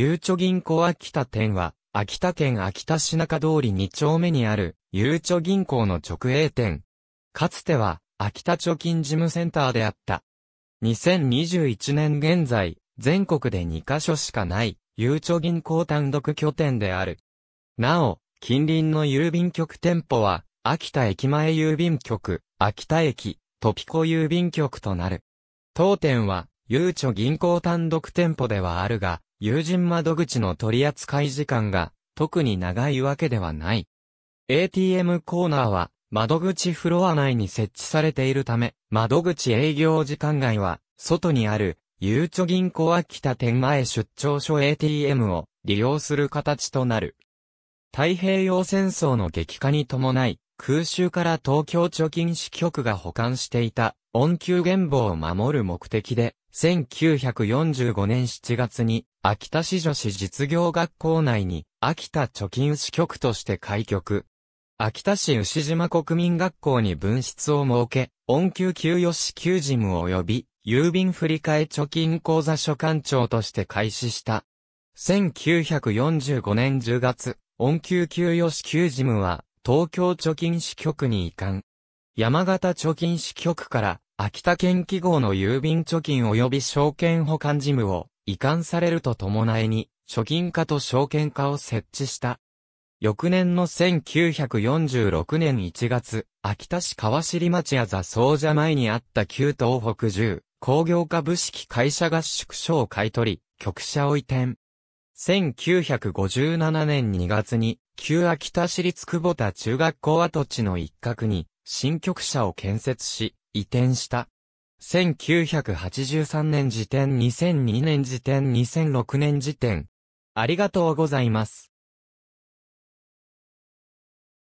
ゆうちょ銀行秋田店は、秋田県秋田市中通り2丁目にある、ゆうちょ銀行の直営店。かつては、秋田貯金事務センターであった。2021年現在、全国で2カ所しかない、ゆうちょ銀行単独拠点である。なお、近隣の郵便局店舗は、秋田駅前郵便局、秋田駅、トピコ郵便局となる。当店は、ゆうちょ銀行単独店舗ではあるが、友人窓口の取扱い時間が特に長いわけではない。ATM コーナーは窓口フロア内に設置されているため、窓口営業時間外は外にあるゆうちょ銀行秋田店前出張所 ATM を利用する形となる。太平洋戦争の激化に伴い、空襲から東京貯金支局が保管していた恩給原簿を守る目的で、1945年7月に秋田市女子実業学校内に、秋田貯金支局として開局。秋田市牛島国民学校に分室を設け、恩給給与支給事務及び、郵便振替貯金口座所管長として開始した。1945年10月、恩給給与支給事務は、東京貯金支局に移管。山形貯金支局から、秋田県記号の郵便貯金及び証券保管事務を、移管されるとともいに、貯金課と証券課を設置した。翌年の1946年1月、秋田市川尻町や座総社前にあった旧東北重工業化部式会社合宿所を買い取り、局舎を移転。1957年2月に、旧秋田市立久保田中学校跡地の一角に、新局舎を建設し、移転した。1983年時点2002年時点2006年時点。ありがとうございます。